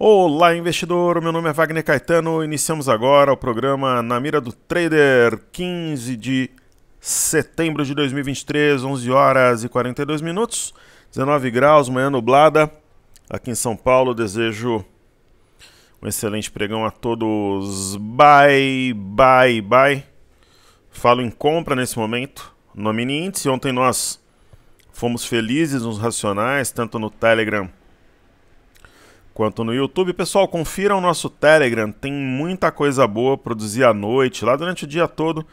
Olá, investidor. Meu nome é Wagner Caetano. Iniciamos agora o programa Na Mira do Trader, 15 de setembro de 2023, 11 horas e 42 minutos, 19 graus, manhã nublada. Aqui em São Paulo, desejo um excelente pregão a todos. Bye, bye, bye. Falo em compra nesse momento no mini índice. Ontem nós fomos felizes nos racionais, tanto no Telegram quanto no YouTube. Pessoal, confira o nosso Telegram, tem muita coisa boa produzir à noite, lá durante o dia todo.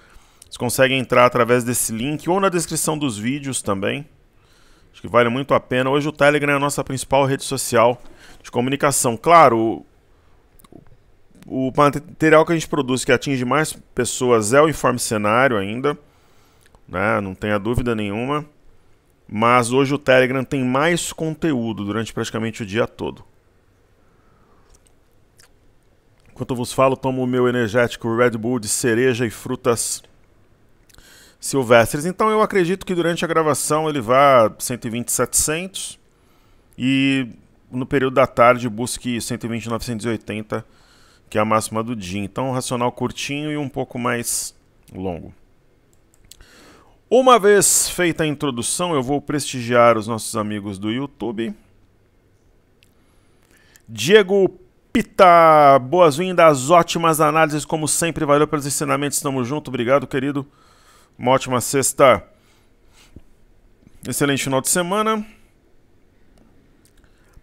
Vocês conseguem entrar através desse link ou na descrição dos vídeos também. Acho que vale muito a pena. Hoje o Telegram é a nossa principal rede social de comunicação. Claro, o, o material que a gente produz que atinge mais pessoas é o Informe Cenário ainda, né? não tenha dúvida nenhuma. Mas hoje o Telegram tem mais conteúdo durante praticamente o dia todo. Enquanto eu vos falo, tomo o meu energético Red Bull de cereja e frutas silvestres. Então eu acredito que durante a gravação ele vá 120 700 e no período da tarde busque 120 980, que é a máxima do dia. Então um racional curtinho e um pouco mais longo. Uma vez feita a introdução, eu vou prestigiar os nossos amigos do YouTube. Diego Pita, boas-vindas, ótimas análises, como sempre, valeu pelos ensinamentos, estamos junto, obrigado, querido. Uma ótima sexta. Excelente final de semana.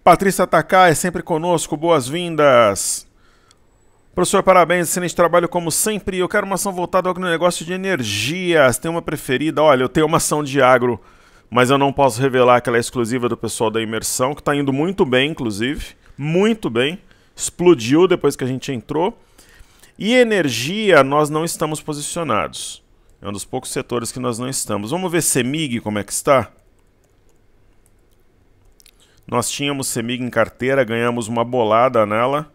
Patrícia Takai, é sempre conosco, boas-vindas. Professor, parabéns, excelente trabalho como sempre. Eu quero uma ação voltada ao negócio de energias. Tem uma preferida? Olha, eu tenho uma ação de agro, mas eu não posso revelar que ela é exclusiva do pessoal da imersão, que está indo muito bem, inclusive. Muito bem explodiu depois que a gente entrou. E energia, nós não estamos posicionados. É um dos poucos setores que nós não estamos. Vamos ver CEMIG como é que está? Nós tínhamos CEMIG em carteira, ganhamos uma bolada nela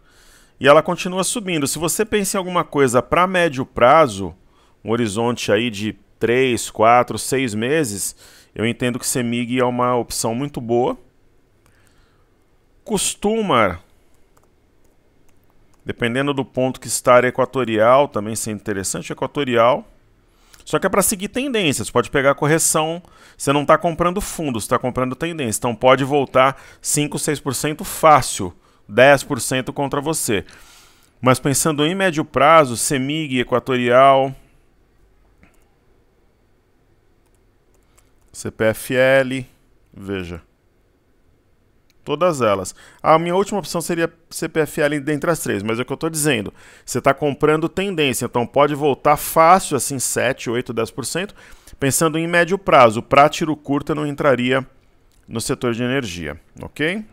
e ela continua subindo. Se você pensa em alguma coisa para médio prazo, um horizonte aí de 3, 4, 6 meses, eu entendo que CEMIG é uma opção muito boa. Costuma Dependendo do ponto que está a área equatorial, também ser é interessante, equatorial. Só que é para seguir tendência, você pode pegar correção, você não está comprando fundo, você está comprando tendência. Então pode voltar 5, 6% fácil, 10% contra você. Mas pensando em médio prazo, CEMIG, equatorial, CPFL, veja. Todas elas. A minha última opção seria CPFL dentre as três, mas é o que eu estou dizendo. Você está comprando tendência, então pode voltar fácil, assim, 7, 8, 10%, pensando em médio prazo. Para tiro curto, eu não entraria no setor de energia, ok?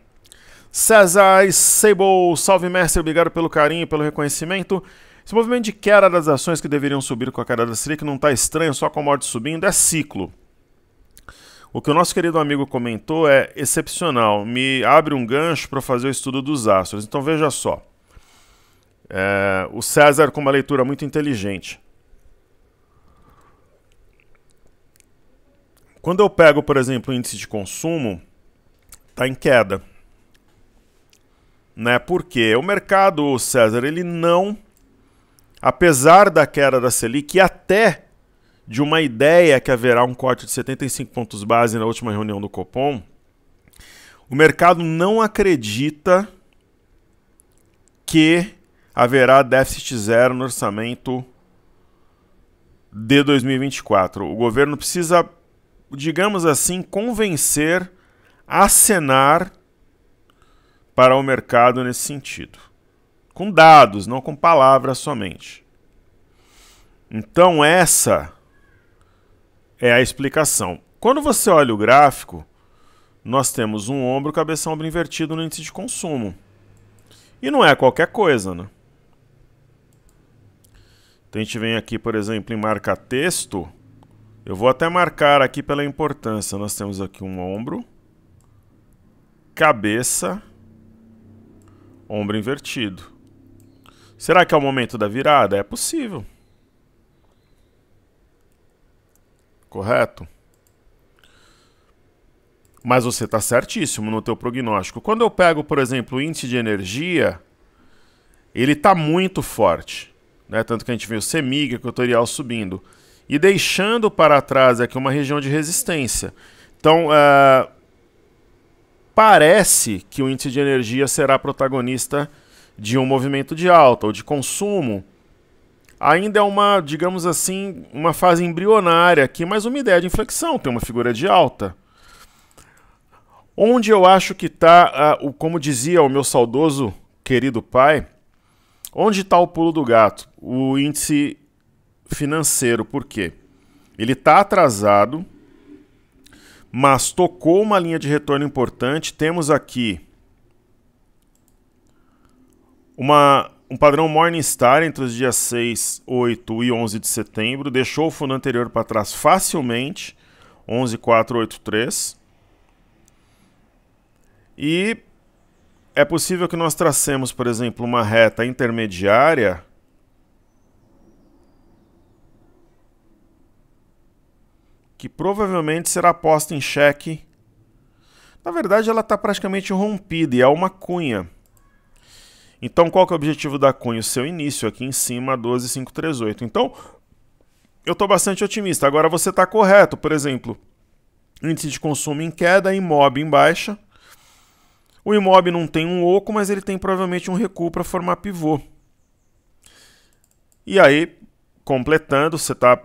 César Sable, salve mestre, obrigado pelo carinho e pelo reconhecimento. Esse movimento de queda das ações que deveriam subir com a queda da Selic não está estranho, só com a morte subindo, é ciclo. O que o nosso querido amigo comentou é excepcional, me abre um gancho para fazer o estudo dos astros. Então veja só. É, o César com uma leitura muito inteligente. Quando eu pego, por exemplo, o índice de consumo, está em queda. Né? Porque o mercado, César, ele não, apesar da queda da Selic, até de uma ideia que haverá um corte de 75 pontos base na última reunião do Copom, o mercado não acredita que haverá déficit zero no orçamento de 2024. O governo precisa, digamos assim, convencer, acenar para o mercado nesse sentido. Com dados, não com palavras somente. Então, essa é a explicação. Quando você olha o gráfico, nós temos um ombro cabeça ombro invertido no índice de consumo. E não é qualquer coisa, né? Então a gente vem aqui, por exemplo, em marca texto. Eu vou até marcar aqui pela importância. Nós temos aqui um ombro, cabeça, ombro invertido. Será que é o momento da virada? É possível. correto? Mas você está certíssimo no teu prognóstico. Quando eu pego, por exemplo, o índice de energia, ele está muito forte. Né? Tanto que a gente vê o CEMIG é equatorial subindo. E deixando para trás aqui uma região de resistência. Então, uh, parece que o índice de energia será protagonista de um movimento de alta ou de consumo ainda é uma, digamos assim, uma fase embrionária aqui, mas uma ideia de inflexão, tem uma figura de alta. Onde eu acho que está, uh, ah, como dizia o meu saudoso querido pai, onde está o pulo do gato? O índice financeiro, por quê? Ele está atrasado, mas tocou uma linha de retorno importante. Temos aqui uma um padrão Morningstar entre os dias 6, 8 e 11 de setembro deixou o fundo anterior para trás facilmente, 11, 4, 11483. E é possível que nós tracemos, por exemplo, uma reta intermediária que provavelmente será posta em xeque. Na verdade, ela está praticamente rompida e é uma cunha. Então, qual que é o objetivo da cunha? O seu início aqui em cima, 12538. Então, eu estou bastante otimista. Agora você está correto, por exemplo, índice de consumo em queda, imob em baixa. O imob não tem um oco, mas ele tem provavelmente um recuo para formar pivô. E aí, completando, você está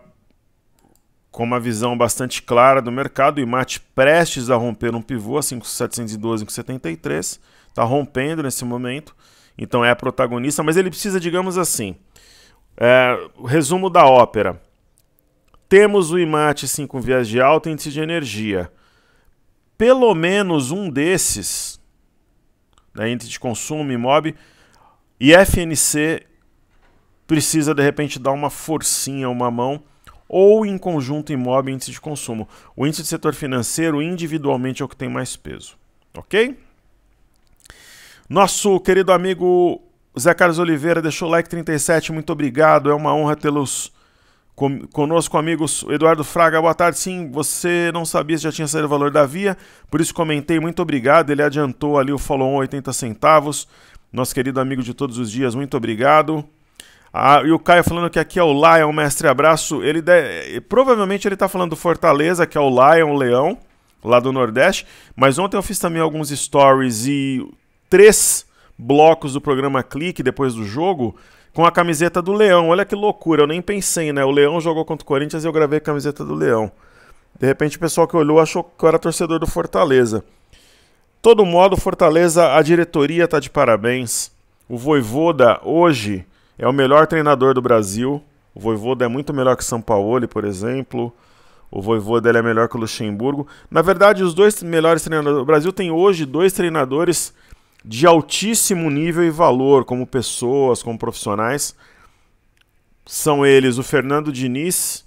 com uma visão bastante clara do mercado, o IMAT prestes a romper um pivô a 5.712, 5.73, está rompendo nesse momento então é a protagonista, mas ele precisa, digamos assim, é, resumo da ópera. Temos o IMAT 5 com viés de alto índice de energia. Pelo menos um desses, né, índice de consumo, IMOB, e FNC precisa de repente dar uma forcinha, uma mão, ou em conjunto IMOB índice de consumo. O índice de setor financeiro individualmente é o que tem mais peso, ok? Nosso querido amigo Zé Carlos Oliveira deixou o like 37, muito obrigado. É uma honra tê-los conosco, amigos. Eduardo Fraga, boa tarde. Sim, você não sabia se já tinha saído o valor da via, por isso comentei, muito obrigado. Ele adiantou ali o follow-on 80 centavos. Nosso querido amigo de todos os dias, muito obrigado. Ah, e o Caio falando que aqui é o Lion, mestre abraço. Ele de... Provavelmente ele está falando do Fortaleza, que é o Lion, o Leão, lá do Nordeste. Mas ontem eu fiz também alguns stories e três blocos do programa Clique depois do jogo com a camiseta do Leão. Olha que loucura, eu nem pensei, né? O Leão jogou contra o Corinthians e eu gravei a camiseta do Leão. De repente o pessoal que olhou achou que eu era torcedor do Fortaleza. Todo modo, Fortaleza, a diretoria tá de parabéns. O Voivoda hoje é o melhor treinador do Brasil. O Voivoda é muito melhor que São Paulo, por exemplo. O Voivoda é melhor que o Luxemburgo. Na verdade, os dois melhores treinadores do Brasil tem hoje dois treinadores de altíssimo nível e valor como pessoas, como profissionais. São eles o Fernando Diniz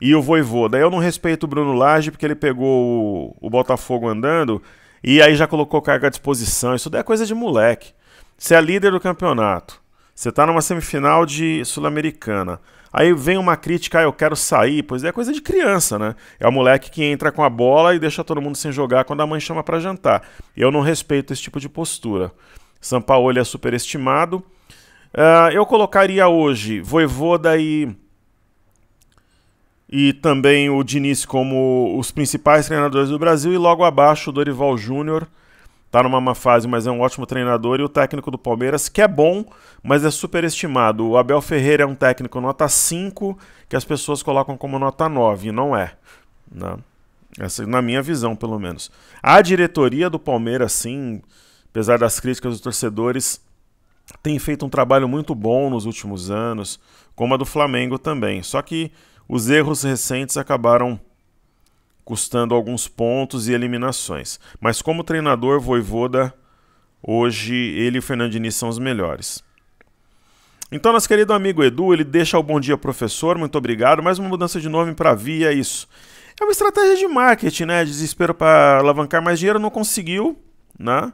e o daí Eu não respeito o Bruno Lage porque ele pegou o, o Botafogo andando e aí já colocou carga à disposição. Isso daí é coisa de moleque. Você é líder do campeonato. Você está numa semifinal de Sul-Americana. Aí vem uma crítica, ah, eu quero sair, pois é coisa de criança, né? É o moleque que entra com a bola e deixa todo mundo sem jogar quando a mãe chama para jantar. Eu não respeito esse tipo de postura. São Paulo é superestimado. Uh, eu colocaria hoje Voivoda e e também o Diniz como os principais treinadores do Brasil e logo abaixo o Dorival Júnior tá numa má fase, mas é um ótimo treinador, e o técnico do Palmeiras, que é bom, mas é superestimado. O Abel Ferreira é um técnico nota 5, que as pessoas colocam como nota 9, e não é. Né? Essa, na minha visão, pelo menos. A diretoria do Palmeiras, sim, apesar das críticas dos torcedores, tem feito um trabalho muito bom nos últimos anos, como a do Flamengo também. Só que os erros recentes acabaram custando alguns pontos e eliminações. Mas como treinador, Voivoda, hoje ele e o Fernando são os melhores. Então, nosso querido amigo Edu, ele deixa o bom dia professor, muito obrigado. Mais uma mudança de nome para Vi, é isso. É uma estratégia de marketing, né? Desespero para alavancar mais dinheiro, não conseguiu, né?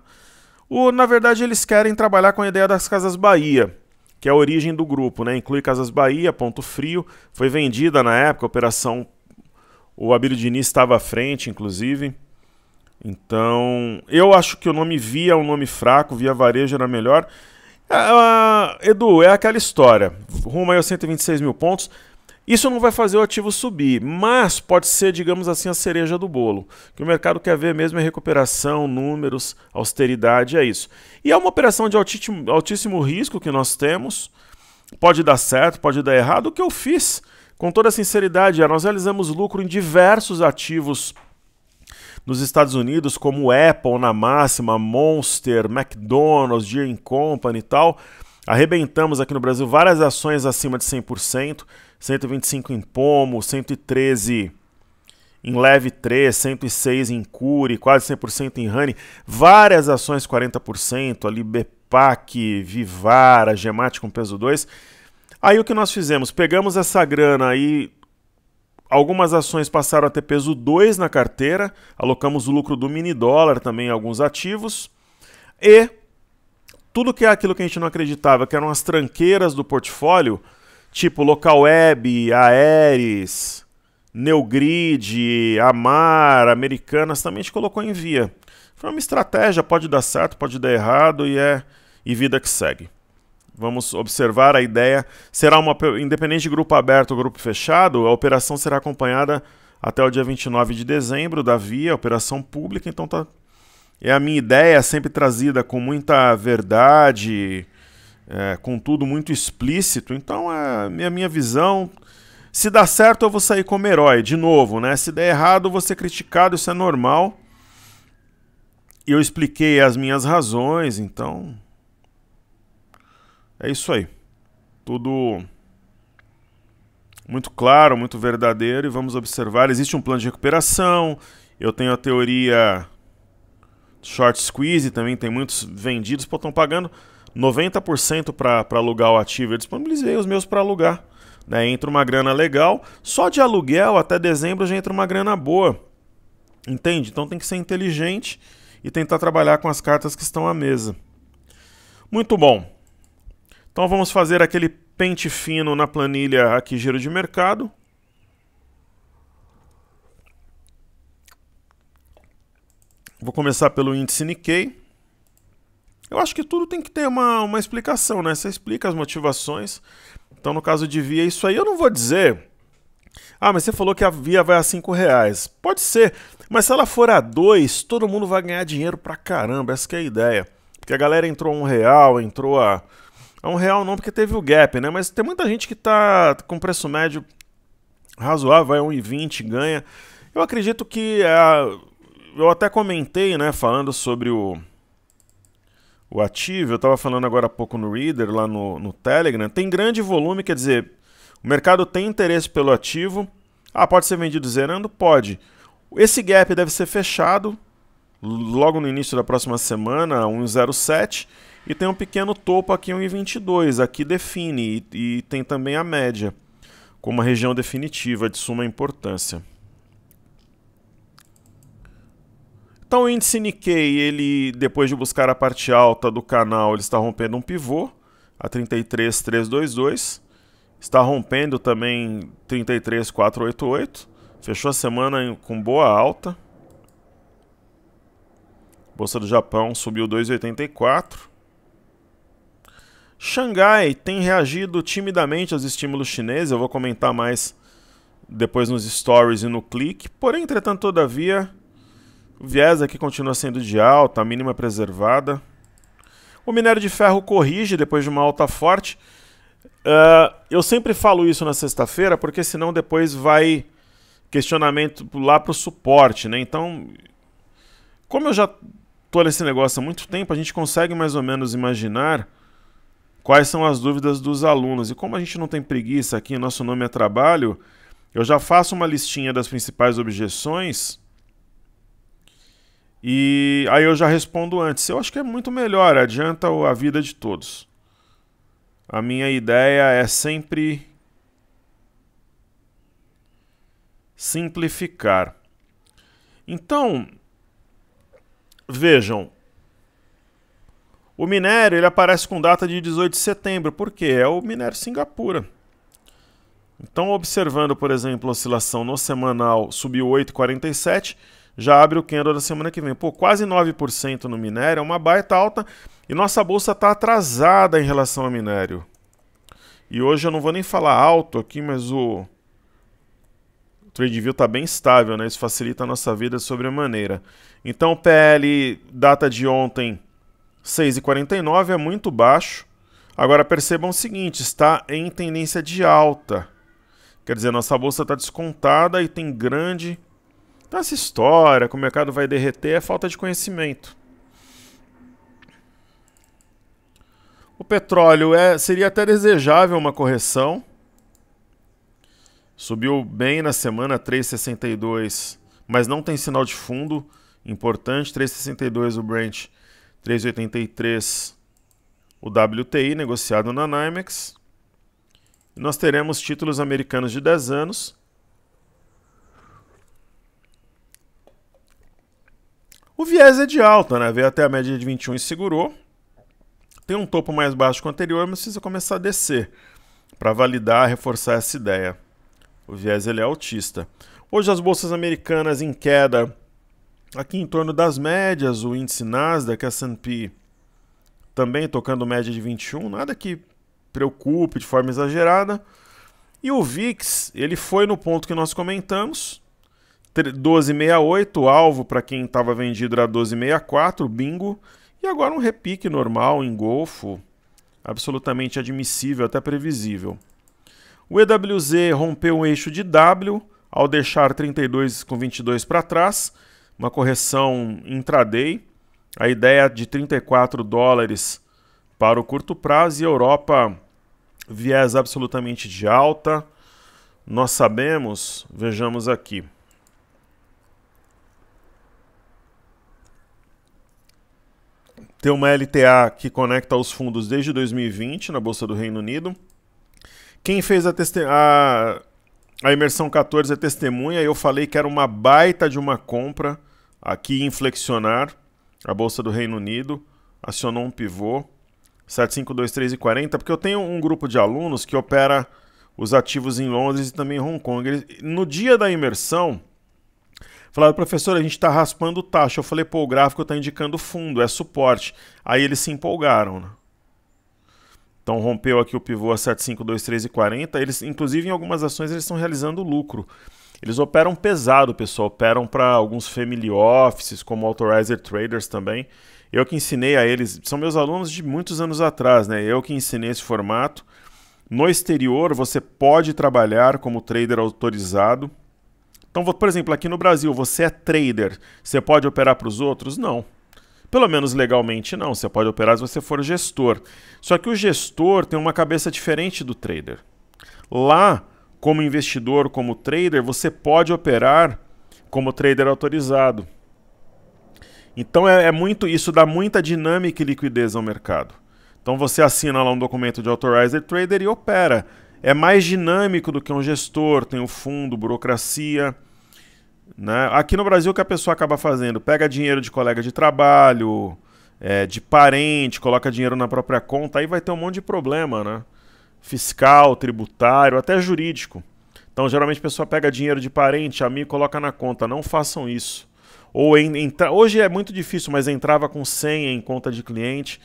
O, na verdade, eles querem trabalhar com a ideia das Casas Bahia, que é a origem do grupo, né? Inclui Casas Bahia, Ponto Frio, foi vendida na época, operação o Abílio Diniz estava à frente, inclusive. Então, eu acho que o nome Via é um nome fraco, Via Varejo era melhor. Ah, ah, Edu, é aquela história. Rumo aí aos 126 mil pontos. Isso não vai fazer o ativo subir, mas pode ser, digamos assim, a cereja do bolo. O que o mercado quer ver mesmo é recuperação, números, austeridade, é isso. E é uma operação de altíssimo, altíssimo risco que nós temos. Pode dar certo, pode dar errado. O que eu fiz? Com toda sinceridade, nós realizamos lucro em diversos ativos nos Estados Unidos, como Apple na máxima, Monster, McDonald's, Deer Company e tal. Arrebentamos aqui no Brasil várias ações acima de 100%, 125 em Pomo, 113 em Leve 3, 106 em Cure, quase 100% em Rani, várias ações 40%, ali Bepac, Vivara, Gemate com peso 2. Aí o que nós fizemos? Pegamos essa grana aí. Algumas ações passaram a ter peso 2 na carteira, alocamos o lucro do mini dólar também em alguns ativos e tudo que é aquilo que a gente não acreditava, que eram as tranqueiras do portfólio, tipo Local Web, Aeres, Neogrid, Amar, Americanas, também a gente colocou em via. Foi uma estratégia, pode dar certo, pode dar errado e é e vida que segue. Vamos observar a ideia. Será uma independente de grupo aberto ou grupo fechado, a operação será acompanhada até o dia 29 de dezembro da via, operação pública, então tá é a minha ideia é sempre trazida com muita verdade, é, com tudo muito explícito. Então é a minha, minha visão. Se dá certo, eu vou sair como herói, de novo, né? Se der errado, eu vou ser criticado, isso é normal. Eu expliquei as minhas razões, então é isso aí. Tudo muito claro, muito verdadeiro e vamos observar. Existe um plano de recuperação. Eu tenho a teoria short squeeze também, tem muitos vendidos, pô, estão pagando 90% para alugar o ativo. Eu disponibilizei os meus para alugar. Né? Entra uma grana legal. Só de aluguel até dezembro já entra uma grana boa. Entende? Então tem que ser inteligente e tentar trabalhar com as cartas que estão à mesa. Muito bom. Então vamos fazer aquele pente fino na planilha aqui giro de mercado. Vou começar pelo índice Nikkei. Eu acho que tudo tem que ter uma, uma explicação, né? Você explica as motivações. Então, no caso de Via, isso aí eu não vou dizer. Ah, mas você falou que a Via vai a 5 reais. Pode ser, mas se ela for a 2, todo mundo vai ganhar dinheiro pra caramba. Essa é a ideia. Porque a galera entrou a 1 um real, entrou a é um real não, porque teve o gap, né? Mas tem muita gente que tá com preço médio razoável, é 1,20, ganha. Eu acredito que a... É, eu até comentei, né, falando sobre o o ativo, eu estava falando agora há pouco no Reader, lá no, no Telegram, tem grande volume, quer dizer, o mercado tem interesse pelo ativo. Ah, pode ser vendido zerando? Pode. Esse gap deve ser fechado logo no início da próxima semana, 107. E tem um pequeno topo aqui, 1,22. Aqui define e, e tem também a média, como a região definitiva de suma importância. Então o índice Nikkei, ele depois de buscar a parte alta do canal, ele está rompendo um pivô a 33322, está rompendo também 33488, fechou a semana com boa alta. Bolsa do Japão subiu 284. Xangai tem reagido timidamente aos estímulos chineses, eu vou comentar mais depois nos stories e no clique. Porém, entretanto, todavia, o viés aqui continua sendo de alta, a mínima é preservada. O minério de ferro corrige depois de uma alta forte. Uh, eu sempre falo isso na sexta-feira, porque senão depois vai questionamento lá para o suporte, né? Então, como eu já estou nesse negócio há muito tempo, a gente consegue mais ou menos imaginar quais são as dúvidas dos alunos. E como a gente não tem preguiça aqui, nosso nome é trabalho, eu já faço uma listinha das principais objeções e aí eu já respondo antes. Eu acho que é muito melhor, adianta a vida de todos. A minha ideia é sempre simplificar. Então, vejam, o minério ele aparece com data de 18 de setembro, porque é o minério Singapura. Então, observando, por exemplo, a oscilação no semanal subiu 8,47, já abre o candle da semana que vem. Pô, quase 9% no minério, é uma baita alta e nossa bolsa está atrasada em relação ao minério. E hoje eu não vou nem falar alto aqui, mas o, o TradeView está bem estável, né? Isso facilita a nossa vida sobremaneira. Então, PL, data de ontem, 6,49 é muito baixo. Agora percebam o seguinte, está em tendência de alta. Quer dizer, nossa bolsa está descontada e tem grande... Então essa história que o mercado vai derreter é falta de conhecimento. O petróleo é, seria até desejável uma correção. Subiu bem na semana 3,62, mas não tem sinal de fundo. Importante, 3,62 o Brent 3,83 o WTI negociado na NYMEX. nós teremos títulos americanos de 10 anos. O viés é de alta, né? Veio até a média de 21 e segurou. Tem um topo mais baixo que o anterior, mas precisa começar a descer para validar, reforçar essa ideia. O viés ele é altista Hoje as bolsas americanas em queda Aqui em torno das médias, o índice Nasdaq, S&P também tocando média de 21, nada que preocupe de forma exagerada. E o VIX, ele foi no ponto que nós comentamos, 12,68, alvo para quem estava vendido era 12,64, bingo, e agora um repique normal em golfo, absolutamente admissível, até previsível. O EWZ rompeu um eixo de W ao deixar 32,22 para trás, uma correção intraday. A ideia de 34 dólares para o curto prazo e Europa viés absolutamente de alta. Nós sabemos, vejamos aqui. Tem uma LTA que conecta os fundos desde 2020 na Bolsa do Reino Unido. Quem fez a, a, a imersão 14 é testemunha. Eu falei que era uma baita de uma compra Aqui inflexionar, a Bolsa do Reino Unido acionou um pivô 7523 e 40, porque eu tenho um grupo de alunos que opera os ativos em Londres e também em Hong Kong. Eles, no dia da imersão, falaram, professor, a gente está raspando taxa. Eu falei, pô, o gráfico está indicando fundo, é suporte. Aí eles se empolgaram. Né? Então rompeu aqui o pivô a 7523 e 40. Eles, inclusive, em algumas ações, eles estão realizando lucro. Eles operam pesado, pessoal. Operam para alguns family offices, como authorized traders também. Eu que ensinei a eles, são meus alunos de muitos anos atrás, né? Eu que ensinei esse formato. No exterior, você pode trabalhar como trader autorizado. Então, por exemplo, aqui no Brasil, você é trader, você pode operar para os outros? Não. Pelo menos legalmente não, você pode operar se você for gestor. Só que o gestor tem uma cabeça diferente do trader. Lá, como investidor, como trader, você pode operar como trader autorizado. Então é, é, muito isso dá muita dinâmica e liquidez ao mercado. Então você assina lá um documento de authorized trader e opera. É mais dinâmico do que um gestor, tem o um fundo, burocracia. Né? Aqui no Brasil o que a pessoa acaba fazendo? Pega dinheiro de colega de trabalho, é, de parente, coloca dinheiro na própria conta, aí vai ter um monte de problema, né? fiscal, tributário, até jurídico. Então, geralmente a pessoa pega dinheiro de parente, amigo e coloca na conta. Não façam isso. Ou entra... Hoje é muito difícil, mas entrava com senha em conta de cliente.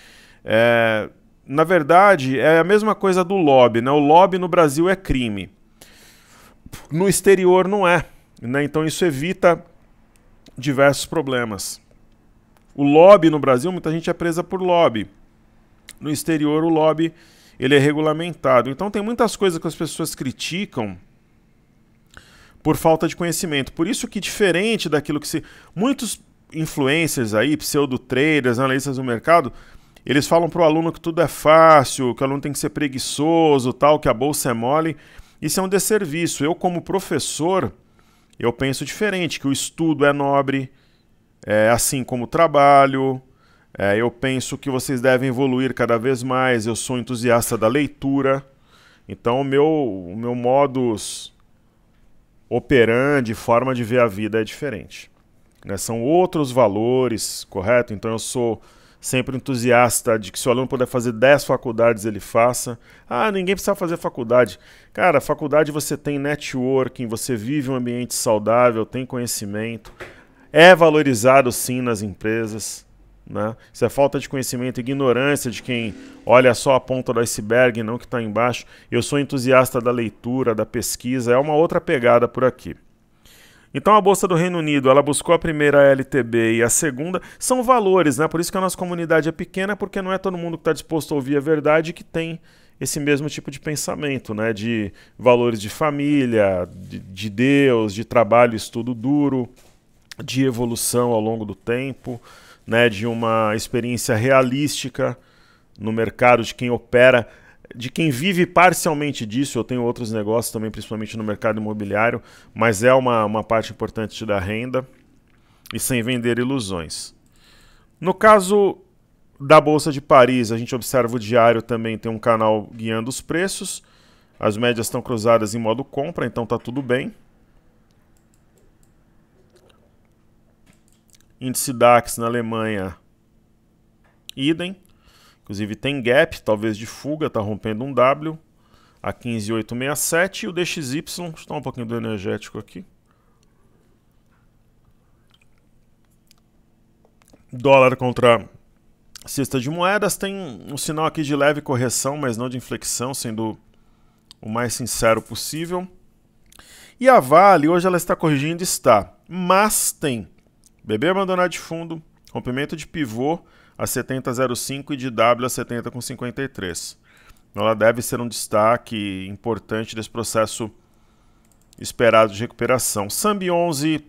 É... Na verdade, é a mesma coisa do lobby. Né? O lobby no Brasil é crime. No exterior não é. Né? Então isso evita diversos problemas. O lobby no Brasil, muita gente é presa por lobby. No exterior, o lobby ele é regulamentado. Então tem muitas coisas que as pessoas criticam por falta de conhecimento. Por isso que diferente daquilo que se muitos influencers aí, pseudo traders, analistas do mercado, eles falam para o aluno que tudo é fácil, que o aluno tem que ser preguiçoso, tal, que a bolsa é mole. Isso é um desserviço. Eu como professor, eu penso diferente, que o estudo é nobre, é assim como o trabalho, é, eu penso que vocês devem evoluir cada vez mais. Eu sou entusiasta da leitura. Então, o meu, o meu modus operandi, forma de ver a vida é diferente. Né? São outros valores, correto? Então, eu sou sempre entusiasta de que se o aluno puder fazer 10 faculdades, ele faça. Ah, ninguém precisa fazer faculdade. Cara, faculdade você tem networking, você vive um ambiente saudável, tem conhecimento. É valorizado sim nas empresas. Né? Isso é falta de conhecimento, ignorância de quem olha só a ponta do iceberg, não que está embaixo. Eu sou entusiasta da leitura, da pesquisa, é uma outra pegada por aqui. Então a bolsa do Reino Unido, ela buscou a primeira LTB e a segunda, são valores, né? Por isso que a nossa comunidade é pequena, porque não é todo mundo que está disposto a ouvir a verdade que tem esse mesmo tipo de pensamento, né? De valores de família, de, de Deus, de trabalho, estudo duro, de evolução ao longo do tempo né, de uma experiência realística no mercado, de quem opera, de quem vive parcialmente disso. Eu tenho outros negócios também, principalmente no mercado imobiliário, mas é uma, uma parte importante da renda e sem vender ilusões. No caso da Bolsa de Paris, a gente observa o diário também tem um canal guiando os preços. As médias estão cruzadas em modo compra, então está tudo bem. Índice DAX na Alemanha, idem. Inclusive tem gap, talvez de fuga, está rompendo um W a 15,867. E o DXY, está um pouquinho do energético aqui. Dólar contra cesta de moedas. Tem um sinal aqui de leve correção, mas não de inflexão, sendo o mais sincero possível. E a Vale, hoje ela está corrigindo, está. Mas tem Bebê é abandonado de fundo, rompimento de pivô a 70,05 e de W a 70,53. Ela deve ser um destaque importante desse processo esperado de recuperação. Sambi 11,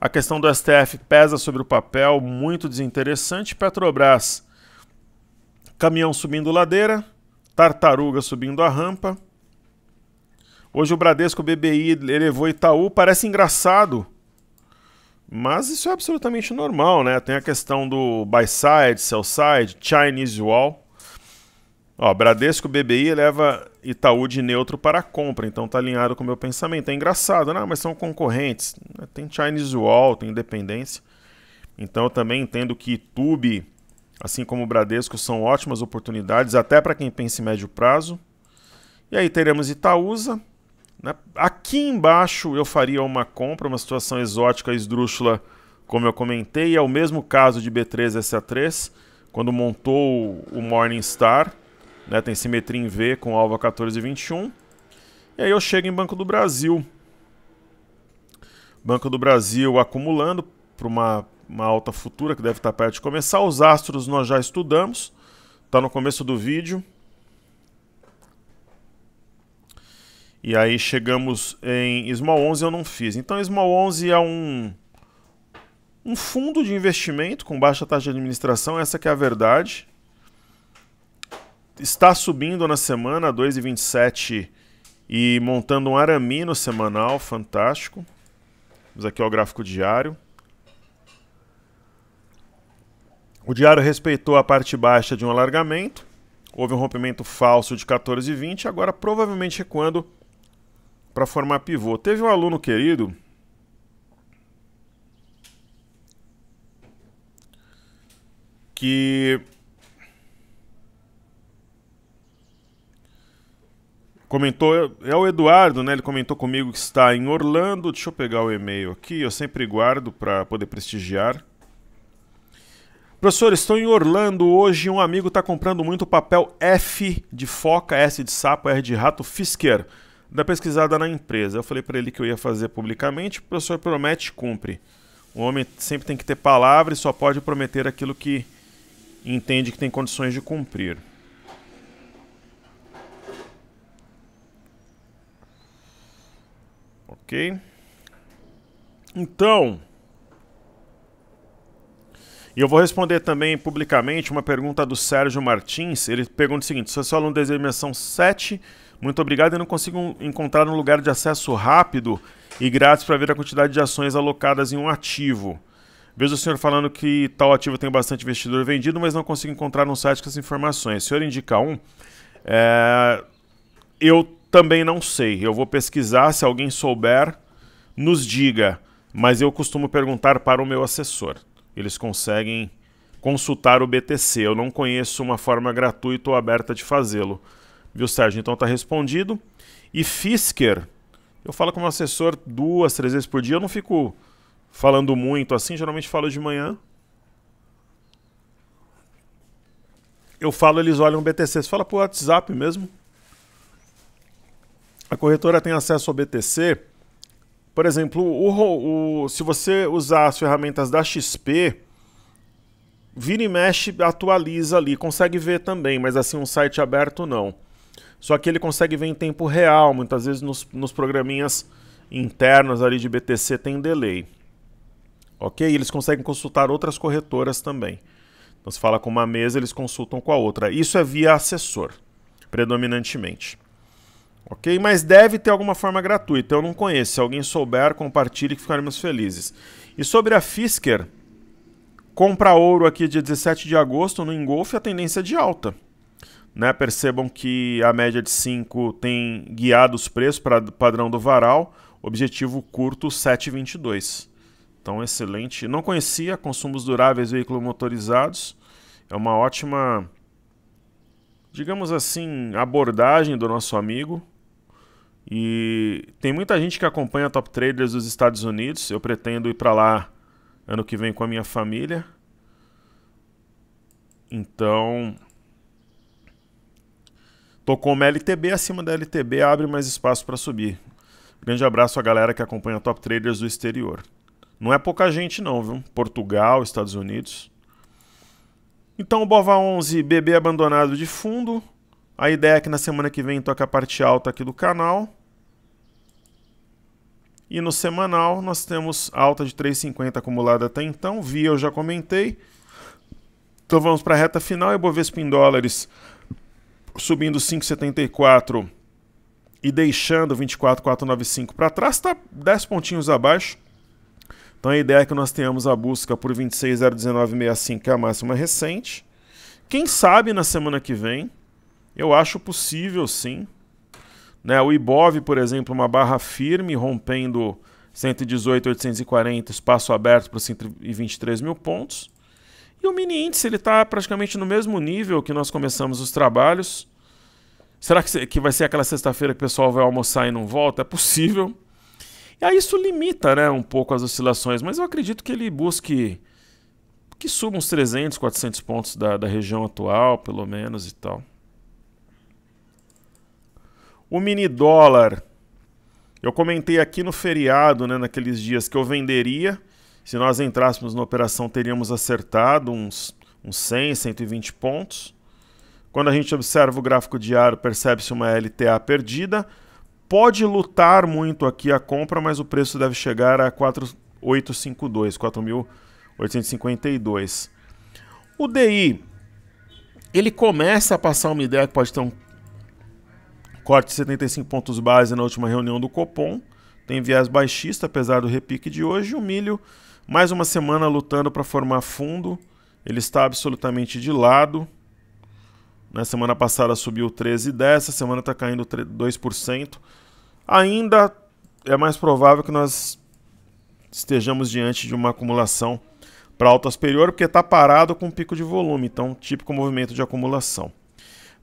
a questão do STF pesa sobre o papel, muito desinteressante. Petrobras, caminhão subindo ladeira, tartaruga subindo a rampa. Hoje o Bradesco BBI elevou Itaú, parece engraçado mas isso é absolutamente normal, né? Tem a questão do buy side, sell side, Chinese wall. Ó, Bradesco BBI leva Itaú de neutro para a compra, então tá alinhado com o meu pensamento. É engraçado, né? Ah, mas são concorrentes. Né? Tem Chinese wall, tem independência. Então eu também entendo que Tube, assim como o Bradesco, são ótimas oportunidades, até para quem pensa em médio prazo. E aí teremos Itaúsa, né? Aqui embaixo eu faria uma compra, uma situação exótica esdrúxula, como eu comentei. É o mesmo caso de B3SA3, quando montou o Morningstar. Né, tem simetria em V com alvo a 14 e 21. E aí eu chego em Banco do Brasil. Banco do Brasil acumulando para uma, uma alta futura que deve estar perto de começar. Os astros nós já estudamos. Está no começo do vídeo. E aí chegamos em Small 11 eu não fiz. Então Small 11 é um um fundo de investimento com baixa taxa de administração, essa que é a verdade. Está subindo na semana 2,27 e montando um aramino semanal, fantástico. Vamos aqui é o gráfico diário. O diário respeitou a parte baixa de um alargamento. Houve um rompimento falso de 14,20, agora provavelmente é quando para formar pivô. Teve um aluno querido que comentou, é o Eduardo, né? Ele comentou comigo que está em Orlando. Deixa eu pegar o e-mail aqui, eu sempre guardo para poder prestigiar. Professor, estou em Orlando hoje um amigo está comprando muito papel F de foca, S de sapo, R de rato, Fisker da pesquisada na empresa. Eu falei para ele que eu ia fazer publicamente, o professor promete, cumpre. O homem sempre tem que ter palavra e só pode prometer aquilo que entende que tem condições de cumprir. Ok? Então, e eu vou responder também publicamente uma pergunta do Sérgio Martins. Ele pergunta o seguinte: sou seu aluno da dimensão 7, muito obrigado. Eu não consigo encontrar um lugar de acesso rápido e grátis para ver a quantidade de ações alocadas em um ativo. Vejo o senhor falando que tal ativo tem bastante investidor vendido, mas não consigo encontrar no site com essas informações. O senhor indica um? É... Eu também não sei. Eu vou pesquisar. Se alguém souber, nos diga. Mas eu costumo perguntar para o meu assessor eles conseguem consultar o BTC. Eu não conheço uma forma gratuita ou aberta de fazê-lo. Viu, Sérgio? Então está respondido. E Fisker, eu falo com o meu assessor duas, três vezes por dia, eu não fico falando muito assim, geralmente falo de manhã. Eu falo, eles olham o BTC, você fala por WhatsApp mesmo. A corretora tem acesso ao BTC por exemplo, o, o, se você usar as ferramentas da XP, vira e mexe, atualiza ali, consegue ver também, mas assim, um site aberto não. Só que ele consegue ver em tempo real, muitas vezes nos, nos programinhas internos ali de BTC tem delay. Ok? E eles conseguem consultar outras corretoras também. Então, se fala com uma mesa, eles consultam com a outra. Isso é via assessor, predominantemente ok? Mas deve ter alguma forma gratuita, eu não conheço. Se alguém souber, compartilhe que ficaremos felizes. E sobre a Fisker, compra ouro aqui dia 17 de agosto no Engolf, a tendência é de alta. Né? Percebam que a média de 5 tem guiado os preços para o padrão do varal, objetivo curto 7,22. Então, excelente. Não conhecia consumos duráveis veículos motorizados. É uma ótima, digamos assim, abordagem do nosso amigo e tem muita gente que acompanha Top Traders dos Estados Unidos. Eu pretendo ir para lá ano que vem com a minha família. Então, tô com uma LTB acima da LTB, abre mais espaço para subir. Grande abraço à galera que acompanha Top Traders do exterior. Não é pouca gente não, viu? Portugal, Estados Unidos. Então, Bova 11, bebê abandonado de fundo. A ideia é que na semana que vem toca a parte alta aqui do canal. E no semanal nós temos alta de 3,50 acumulada até então, via eu já comentei. Então vamos para a reta final, Ibovespa em dólares subindo 5,74 e deixando 24,495 para trás, está 10 pontinhos abaixo. Então a ideia é que nós tenhamos a busca por 26,019,65, que é a máxima recente. Quem sabe na semana que vem, eu acho possível sim, né? O Ibov, por exemplo, uma barra firme, rompendo 118.840, espaço aberto para 123 mil pontos. E o mini índice ele está praticamente no mesmo nível que nós começamos os trabalhos. Será que, que vai ser aquela sexta-feira que o pessoal vai almoçar e não volta? É possível. E aí isso limita né, um pouco as oscilações, mas eu acredito que ele busque que suba uns 300, 400 pontos da, da região atual, pelo menos e tal. O mini dólar, eu comentei aqui no feriado, né, naqueles dias que eu venderia. Se nós entrássemos na operação, teríamos acertado uns, uns 100, 120 pontos. Quando a gente observa o gráfico diário, percebe-se uma LTA perdida. Pode lutar muito aqui a compra, mas o preço deve chegar a 4,852, 4.852. O DI, ele começa a passar uma ideia que pode ter um Corte de 75 pontos base na última reunião do Copom. Tem viés baixista, apesar do repique de hoje. O milho, mais uma semana lutando para formar fundo. Ele está absolutamente de lado. Na semana passada subiu 13,10, essa semana está caindo 2%. Ainda é mais provável que nós estejamos diante de uma acumulação para alta superior, porque está parado com um pico de volume, então típico movimento de acumulação.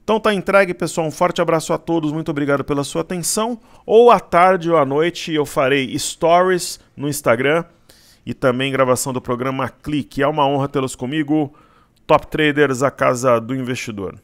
Então tá entregue, pessoal. Um forte abraço a todos. Muito obrigado pela sua atenção. Ou à tarde ou à noite eu farei stories no Instagram e também gravação do programa Clique. É uma honra tê-los comigo. Top Traders, a casa do investidor.